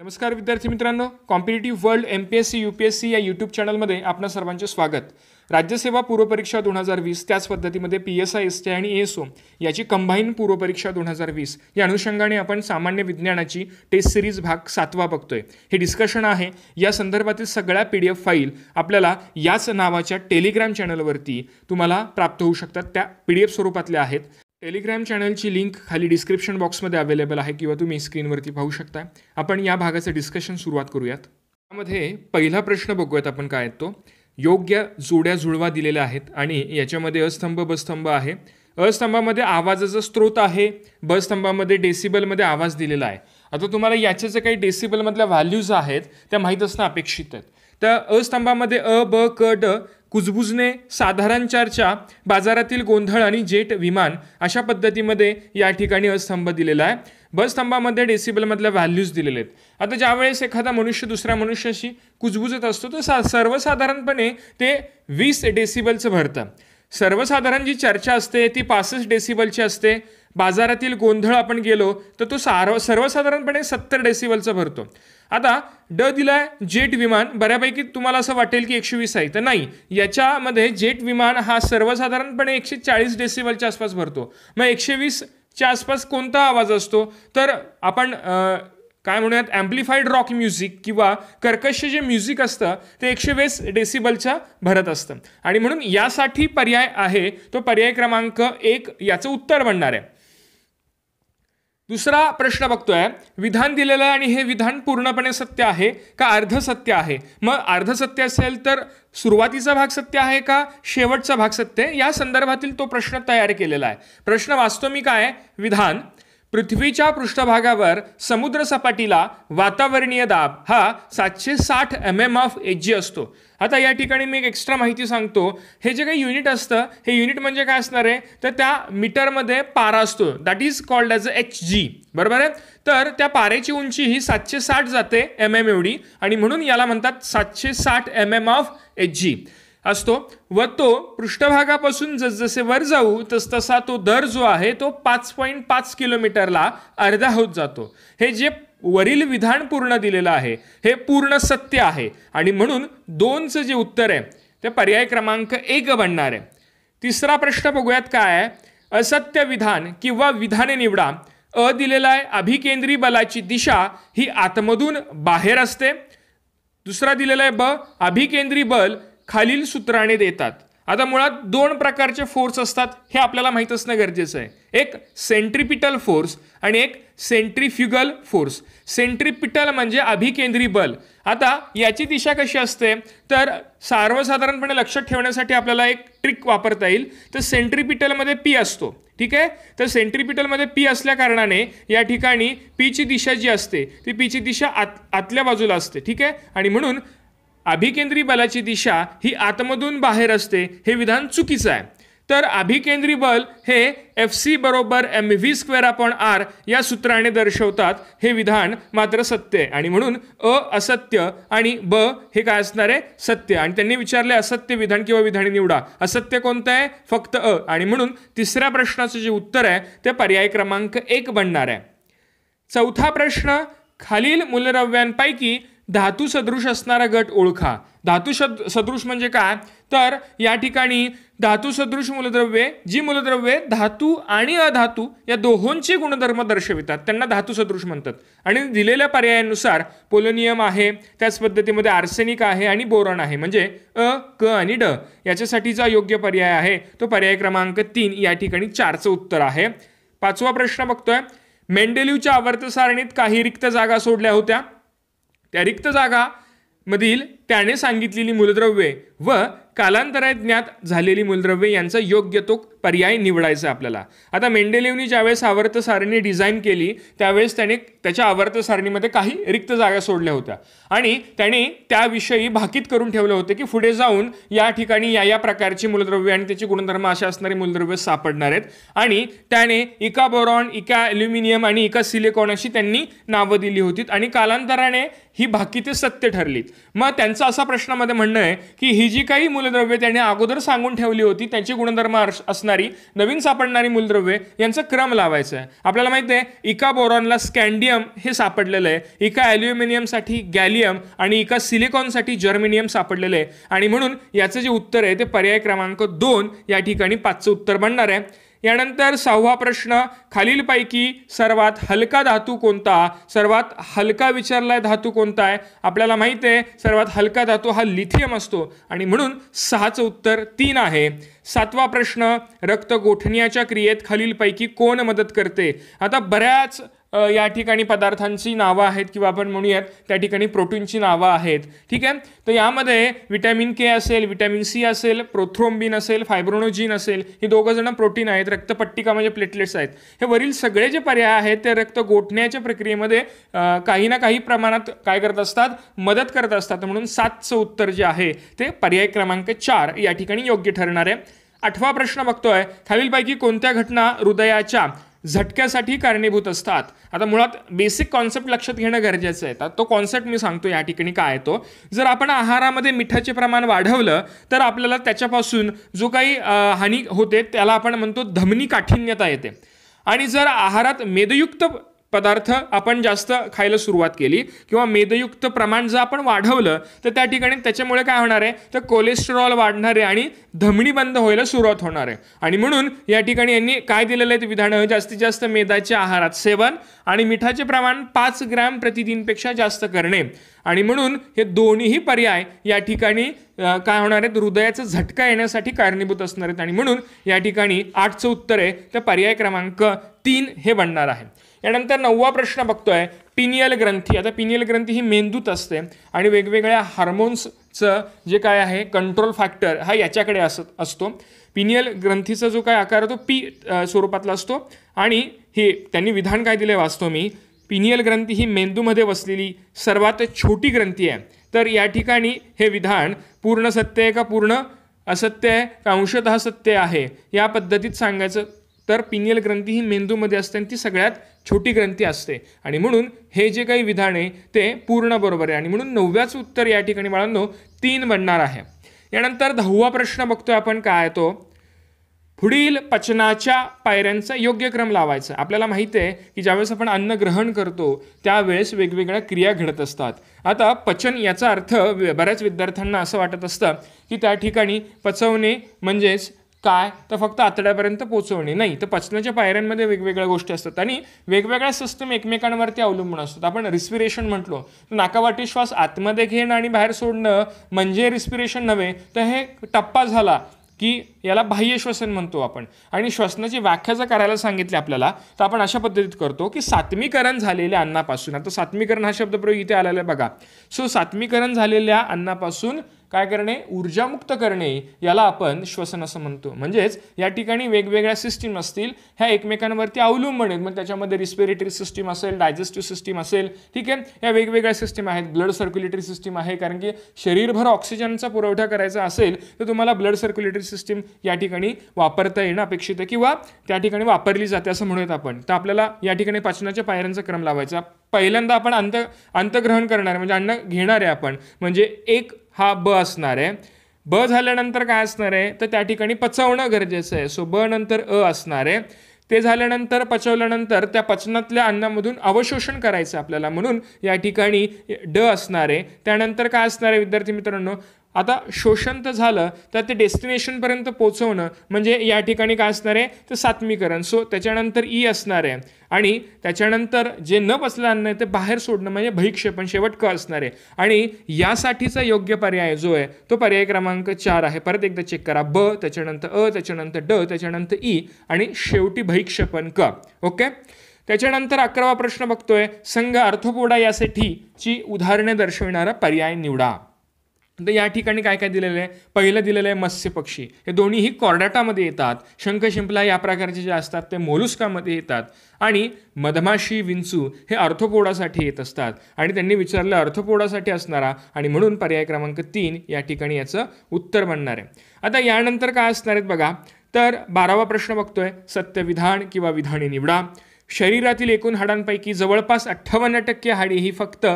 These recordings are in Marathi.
नमस्कार विद्यार्थी मित्रांनो competitive world M P S C U P S C या यूट्यूब चॅनलमध्ये आपणा सर्वांचे स्वागत राज्यसेवा पूर्वपरीक्षा दोन हजार वीस त्याच पद्धतीमध्ये P S I S T आणि एस ओ याची कंबाईन पूर्वपरीक्षा दोन हजार वीस या अनुषंगाने आपण सामान्य विज्ञानाची टेस्ट सिरीज भाग सातवा बघतोय हे डिस्कशन आहे या संदर्भातील सगळ्या पी डी एफ फाईल आपल्याला याच नावाच्या टेलिग्राम चॅनलवरती तुम्हाला प्राप्त होऊ शकतात त्या पी डी एफ स्वरूपातल्या आहेत टेलिग्रॅम चॅनलची लिंक खाली डिस्क्रिप्शन बॉक्समध्ये अवेलेबल आहे किंवा तुम्ही स्क्रीनवरती पाहू शकता आपण या भागाचं डिस्कशन सुरुवात करूयात त्यामध्ये पहिला प्रश्न बघूयात आपण काय तो योग्य जोड्या जुळवा दिलेल्या आहेत आणि याच्यामध्ये अस्तंभ बस्तंभ आहे अस्तंभामध्ये आवाजाचा स्रोत आहे बस्तंभामध्ये डेसिबलमध्ये आवाज दिलेला आहे आता तुम्हाला याच्या जे काही डेसिबलमधल्या व्हॅल्यूज आहेत त्या माहीत असणं अपेक्षित आहेत तर अस्तंभामध्ये अ ब क ड कुजबुजने साधारण चर्चा बाजारातील गोंधळ आणि जेट विमान अशा पद्धतीमध्ये या ठिकाणी अस्तंभ दिलेला आहे बस डेसिबलमधल्या व्हॅल्यूज दिलेले आहेत आता ज्यावेळेस एखादा मनुष्य दुसऱ्या मनुष्याशी कुजबुजत असतो तर सा सर्वसाधारणपणे ते वीस डेसिबलचं भरतं सर्वसाधारण जी चर्चा असते ती पासष्ट डेसिबलची असते बाजारातील गोंधळ आपण गेलो तर तो सार सर्वसाधारणपणे सत्तर डेसिबलचा भरतो आता ड दिलाय जेट विमान बऱ्यापैकी तुम्हाला असं वाटेल की एकशे वीस आहे तर नाही याच्यामध्ये जेट विमान हा सर्वसाधारणपणे एकशे चाळीस डेसिबलच्या आसपास भरतो मग एकशे वीसच्या आसपास कोणता आवाज असतो तर आपण काय म्हणूयात ॲम्प्लिफाईड रॉक म्युझिक किंवा कर्कश जे म्युझिक असतं ते एकशे वीस डेसिबलच्या भरत असतं आणि म्हणून यासाठी पर्याय आहे तो पर्याय क्रमांक एक याचं उत्तर बनणार आहे दुसरा प्रश्न बघतोय विधान दिलेलं आहे आणि हे विधान पूर्णपणे सत्य आहे का अर्धसत्य आहे मग अर्धसत्य असेल तर सुरुवातीचा भाग सत्य आहे का शेवटचा भाग सत्य आहे या संदर्भातील तो प्रश्न तयार केलेला आहे प्रश्न वाचतो मी काय विधान पृथ्वीच्या पृष्ठभागावर समुद्रसपाटीला वातावरणीय दाब हा सातशे साठ M M of H G असतो आता या ठिकाणी मी एक एक्स्ट्रा माहिती सांगतो हे जे काही युनिट असतं हे युनिट म्हणजे काय असणार आहे तर त्या मीटरमध्ये पारा असतो that is called as a H G बरोबर आहे तर त्या पारेची उंची ही सातशे साठ जाते एम एम एवढी आणि म्हणून याला म्हणतात सातशे साठ M M of H G असतो व तो पृष्ठभागापासून जसजसे वर जाऊ तसतसा तो दर जो आहे तो पाच पॉईंट पाच किलोमीटरला अर्धा होत जातो हे जे वरील विधान पूर्ण दिलेलं आहे हे पूर्ण सत्य आहे आणि म्हणून दोनचं जे उत्तर आहे ते पर्याय क्रमांक एक बनणार आहे तिसरा प्रश्न बघूयात काय आहे असत्य विधान किंवा विधाने निवडा अ दिलेला आहे अभिकेंद्री बलाची दिशा ही आतमधून बाहेर असते दुसरा दिलेला आहे ब अभिकेंद्री बल खालील सूत्राने देतात आता मुळात दोन प्रकारचे फोर्स असतात हे आपल्याला माहीत असणं गरजेचं आहे एक सेंट्रिपिटल फोर्स आणि एक सेंट्रिफ्युगल फोर्स सेंट्रिपिटल म्हणजे अभिकेंद्री बल आता याची दिशा कशी असते तर सर्वसाधारणपणे लक्षात ठेवण्यासाठी आपल्याला एक ट्रिक वापरता येईल तर सेंट्रिपिटलमध्ये पी असतो ठीक आहे तर सेंट्रिपिटलमध्ये पी असल्या कारणाने या ठिकाणी पीची दिशा जी असते ती पीची दिशा आत आतल्या बाजूला असते ठीक आहे आणि म्हणून अभिकेंद्री बलाची दिशा ही आतमधून बाहेर असते हे विधान चुकीचं आहे तर अभिकेंद्री बल हे एफ सी बरोबर एम व्ही स्क्वेअर आपण आर या सूत्राने दर्शवतात हे विधान मात्र सत्य आहे आणि म्हणून अ असत्य आणि ब हे काय असणार आहे सत्य आणि त्यांनी विचारले असत्य विधान किंवा विधाने निवडा असत्य कोणतं आहे फक्त अ आणि म्हणून तिसऱ्या प्रश्नाचं जे उत्तर आहे ते पर्याय क्रमांक एक बनणार आहे चौथा प्रश्न खालील मूलद्रव्यांपैकी धातू सदृश असणारा गट ओळखा धातू सदृश म्हणजे काय तर या ठिकाणी धातू सदृश मूलद्रव्ये जी मूलद्रव्ये धातू आणि अधातू या दोहोंचे गुणधर्म दर्शवितात त्यांना धातू सदृश म्हणतात आणि दिलेल्या पर्यायानुसार पोलोनियम आहे त्याच पद्धतीमध्ये आर्सेनिक आहे आणि बोरॉन आहे म्हणजे अ क आणि ड याच्यासाठीचा योग्य पर्याय आहे तो पर्याय क्रमांक तीन या ठिकाणी चारचं उत्तर आहे पाचवा प्रश्न बघतोय मेंडेल्यूच्या आवर्त सारणीत काही रिक्त जागा सोडल्या होत्या त्या रिक्त जागा मधील त्याने सांगितलेली मूलद्रव्ये व कालांतरात ज्ञात झालेली मूलद्रव्ये यांचा योग्य तो पर्याय निवडायचा आपल्याला आता मेंडेलेवनी ज्यावेळेस आवर्त सारणी डिझाईन केली त्यावेळेस त्याने त्याच्या आवर्त सारणीमध्ये काही रिक्त जागा सोडल्या होत्या आणि त्याने त्याविषयी भाकीत करून ठेवलं होतं की पुढे जाऊन या ठिकाणी या या प्रकारची मूलद्रव्ये आणि त्याची गुणधर्म अशा असणारी मूलद्रव्य सापडणार आहेत आणि त्याने इका बोरॉन इका ॲल्युमिनियम आणि इका सिलिकॉन अशी त्यांनी नावं दिली होती आणि कालांतराने ही भाकिते सत्य ठरलीत मग त्यांचं त्यांचं प्रश्नामध्ये म्हणणं आहे की ही जी काही मूलद्रव्य त्यांनी अगोदर सांगून ठेवली होती त्यांची गुणधर्म असणारी नवीन सापडणारी मूलद्रव्ये यांचा क्रम लावायचं आहे आपल्याला माहिती आहे इका बोरॉनला स्कॅन्डियम हे सापडलेलं आहे इका ॲल्युमिनियमसाठी गॅलियम आणि इका सिलिकॉनसाठी जर्मिनियम सापडलेलं आहे आणि म्हणून याचं जे उत्तर आहे ते पर्याय क्रमांक दोन या ठिकाणी पाचचं उत्तर बनणार आहे यानंतर सहावा प्रश्न खालीलपैकी सर्वात हलका धातू कोणता सर्वात हलका विचारलाय धातू कोणता आहे आपल्याला माहीत आहे सर्वात हलका धातू हा लिथियम असतो आणि म्हणून सहाचं उत्तर तीन आहे सातवा प्रश्न रक्त गोठण्याच्या क्रियेत खालीलपैकी कोण मदत करते आता बऱ्याच या ठिकाणी पदार्थांची नावं आहेत किंवा आपण म्हणूयात त्या ठिकाणी प्रोटीनची नावं आहेत ठीक आहे तर यामध्ये विटॅमिन के असेल विटॅमिन सी असेल प्रोथ्रोम्बिन असेल फायब्रोनोजिन असेल हे दोघं जण प्रोटीन आहेत रक्तपट्टिका म्हणजे प्लेटलेट्स आहेत हे वरील सगळे जे पर्याय आहेत ते रक्त गोठण्याच्या प्रक्रियेमध्ये काही ना काही प्रमाणात काय करत असतात मदत करत असतात म्हणून सातचं उत्तर जे आहे ते पर्याय क्रमांक चार या ठिकाणी योग्य ठरणार आहे आठवा प्रश्न बघतोय खालीलपैकी कोणत्या घटना हृदयाच्या झटक्यासाठी कारणीभूत असतात आता मुळात बेसिक कॉन्सेप्ट लक्षात घेणं गरजेचं आहे तर तो कॉन्सेप्ट मी सांगतो या ठिकाणी काय तो जर आपण आहारामध्ये मिठाचे प्रमाण वाढवलं तर आपल्याला त्याच्यापासून जो काही हानी होते त्याला आपण म्हणतो धमनी काठिन्यता येते आणि जर आहारात मेदयुक्त पदार्थ आपण जास्त खायला सुरुवात केली किंवा मेदयुक्त प्रमाण जर आपण वाढवलं तर त्या ठिकाणी त्याच्यामुळे काय होणार आहे तर कोलेस्ट्रॉल वाढणार आहे आणि धमणी बंद व्हायला सुरुवात होणार आहे आणि म्हणून या ठिकाणी यांनी काय दिलेलं आहे ते विधानं जास्तीत जास्त मेदाच्या आहारात सेवन आणि मिठाचे प्रमाण पाच ग्रॅम प्रतिदिनपेक्षा जास्त करणे आणि म्हणून हे दोन्हीही पर्याय या ठिकाणी काय होणार आहेत हृदयाचं झटका येण्यासाठी कारणीभूत असणार आहेत आणि म्हणून या ठिकाणी आठचं उत्तर आहे तर पर्याय क्रमांक तीन हे बनणार आहे यानंतर नववा प्रश्न बघतोय पिनियल ग्रंथी आता पिनियल ग्रंथी ही मेंदूत असते आणि वेगवेगळ्या हार्मोन्सचं जे काय आहे कंट्रोल फॅक्टर हा याच्याकडे असत असतो पिनियल ग्रंथीचा जो काय आकार आहे तो पी स्वरूपातला असतो आणि हे त्यांनी विधान काय दिले वाचतो मी पिनियल ग्रंथी ही मेंदूमध्ये वसलेली सर्वात छोटी ग्रंथी आहे तर या ठिकाणी हे विधान पूर्ण सत्य आहे का पूर्ण असत्य आहे का अंशतः सत्य आहे या पद्धतीत सांगायचं तर पिनियल ग्रंथी ही मेंदूमध्ये असते आणि ती सगळ्यात छोटी ग्रंथी असते आणि म्हणून हे जे काही विधान आहे ते पूर्ण बरोबर आहे आणि म्हणून नवव्याचं उत्तर या ठिकाणी बाळांनो तीन बनणार आहे यानंतर दहावा प्रश्न बघतोय आपण काय तो पुढील पचनाच्या पायऱ्यांचा योग्य क्रम लावायचा आपल्याला माहिती आहे की ज्यावेळेस आपण अन्न ग्रहण करतो त्यावेळेस वेगवेगळ्या क्रिया घडत असतात आता पचन याचा अर्थ बऱ्याच विद्यार्थ्यांना असं वाटत असतं की त्या ठिकाणी पचवणे म्हणजेच काय तर फक्त आतड्यापर्यंत पोचवणे नाही तर पचनाच्या पायऱ्यांमध्ये वेगवेगळ्या गोष्टी असतात आणि वेगवेगळ्या सिस्टम एकमेकांवरती अवलंबून असतात आपण रिस्पिरेशन म्हटलो नाकावाटी श्वास आतमध्ये घेणं आणि बाहेर सोडणं म्हणजे रिस्पिरेशन नव्हे तर हे टप्पा झाला की याला बाह्य श्वसन म्हणतो आपण आणि श्वसनाची व्याख्या जर करायला सांगितली आपल्याला तर आपण अशा पद्धतीत करतो की सात्मीकरण झालेल्या अन्नापासून आता सातमीकरण हा शब्द प्रयोग इथे आलेला आहे बघा सो सात्मीकरण झालेल्या अन्नापासून काय करणे ऊर्जामुक्त करणे याला आपण श्वसन असं म्हणतो म्हणजेच या ठिकाणी वेगवेगळ्या सिस्टीम असतील ह्या एकमेकांवरती अवलंबून आहेत मग त्याच्यामध्ये रिस्पिरेटरी सिस्टीम असेल डायजेस्टिव्ह सिस्टीम असेल ठीक आहे या वेगवेगळ्या सिस्टीम आहेत ब्लड सर्क्युलेटरी सिस्टीम आहे कारण की शरीरभर ऑक्सिजनचा पुरवठा करायचा असेल तर तुम्हाला ब्लड सर्क्युलेटरी सिस्टीम या ठिकाणी वापरता येणं अपेक्षित आहे किंवा त्या ठिकाणी वापरली जाते असं म्हणूयात आपण तर आपल्याला या ठिकाणी पाचनाच्या पायऱ्यांचा क्रम लावायचा पहिल्यांदा आपण अंत अंतग्रहण करणार म्हणजे अन्न घेणार आहे आपण म्हणजे एक हा ब असणार आहे ब झाल्यानंतर काय असणार आहे तर त्या ठिकाणी पचवणं गरजेचं आहे सो ब नंतर अ असणार आहे ते झाल्यानंतर पचवल्यानंतर त्या पचनातल्या अन्नामधून अवशोषण करायचं आपल्याला म्हणून या ठिकाणी ड असणार आहे त्यानंतर काय असणार आहे विद्यार्थी मित्रांनो आता शोषण तर झालं तर ते डेस्टिनेशनपर्यंत पोहोचवणं म्हणजे या ठिकाणी काय असणार आहे तर सात्मीकरण सो त्याच्यानंतर ई e असणार आहे आणि त्याच्यानंतर जे न पचलं अन्न आहे ते बाहेर सोडणं म्हणजे बहिक्षेपण शेवट क असणार आहे आणि यासाठीचा योग्य पर्याय जो आहे तो पर्याय क्रमांक चार आहे परत एकदा चेक करा ब त्याच्यानंतर अ त्याच्यानंतर ड त्याच्यानंतर ई e आणि शेवटी बहिक्षेपण क ओके त्याच्यानंतर अकरावा प्रश्न बघतोय संघ अर्थपोडा यासाठीची उदाहरणे दर्शविणारा पर्याय निवडा तर या ठिकाणी काय काय दिलेलं आहे पहिलं दिलेलं आहे मत्स्य पक्षी हे दोन्हीही कॉर्डाटामध्ये येतात शंख शिंपला या प्रकारचे जे असतात ते मोलुस्कामध्ये येतात आणि मधमाशी विंचू हे अर्थपोडासाठी येत असतात आणि त्यांनी विचारलं अर्थपोडासाठी असणारा आणि म्हणून पर्याय क्रमांक तीन या ठिकाणी याचं उत्तर बनणार आहे आता यानंतर काय असणार आहेत बघा तर बारावा प्रश्न बघतोय सत्यविधान किंवा विधाने निवडा शरीरातील एकूण हाडांपैकी जवळपास अठ्ठावन्न टक्के हाडी ही फक्त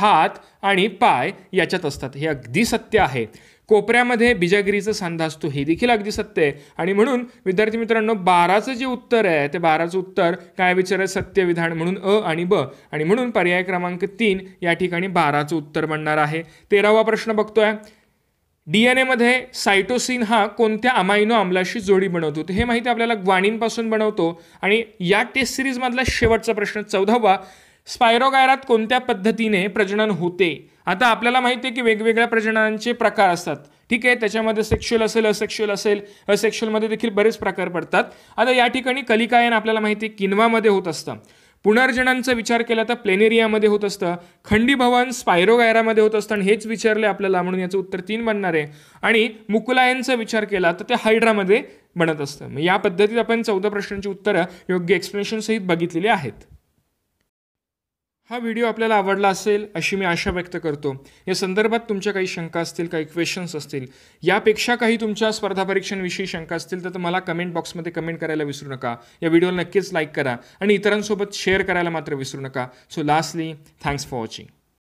हात आणि पाय याच्यात असतात हे अगदी सत्य आहे कोपऱ्यामध्ये बिजागिरीचा सांधा असतो हे देखील अगदी सत्य आहे आणि म्हणून विद्यार्थी मित्रांनो बाराचं जे उत्तर आहे ते बाराचं उत्तर काय विचार सत्य विधान म्हणून अ आणि ब आणि म्हणून पर्याय क्रमांक तीन या ठिकाणी बाराचं उत्तर बनणार आहे तेरावा प्रश्न बघतोय डी एन एमध्ये सायटोसिन हा कोणत्या अमायनो आम्लाशी जोडी बनवतो हे माहिती आपल्याला ग्वाणींपासून बनवतो आणि या टेस्ट सिरीजमधला शेवटचा प्रश्न चौदावा स्पायरोगायरात कोणत्या पद्धतीने प्रजनन होते आता आपल्याला माहिती आहे की वेगवेगळ्या प्रजननांचे प्रकार असतात ठीक आहे त्याच्यामध्ये सेक्शुअल असेल असेक्शुअल असेल असेक्शुअलमध्ये देखील बरेच प्रकार पडतात आता या ठिकाणी कलिकायन आपल्याला माहिती आहे किनवामध्ये होत असतं पुनर्जनांचा विचार केला तर प्लेनेरियामध्ये होत असतं खंडी भवन स्पायरोगायरामध्ये होत असतं आणि हेच विचारले आपल्याला म्हणून याचं उत्तर तीन बनणार आहे आणि मुकुलायांचा विचार केला तर ते हायड्रामध्ये बनत असतं मग या पद्धतीत आपण चौदा प्रश्नांची उत्तरं योग्य एक्सप्लेनेशनसहित सहित बघितलेली आहेत हा व्हिडिओ आपल्याला आवडला असेल अशी मी आशा व्यक्त करतो या संदर्भात तुमच्या काही शंका असतील काही क्वेश्चन्स असतील यापेक्षा काही तुमच्या स्पर्धा परीक्षांविषयी शंका असतील तर मला कमेंट बॉक्समध्ये कमेंट करायला विसरू नका या व्हिडिओला नक्कीच लाईक करा आणि इतरांसोबत शेअर करायला मात्र विसरू नका so lastly thanks for watching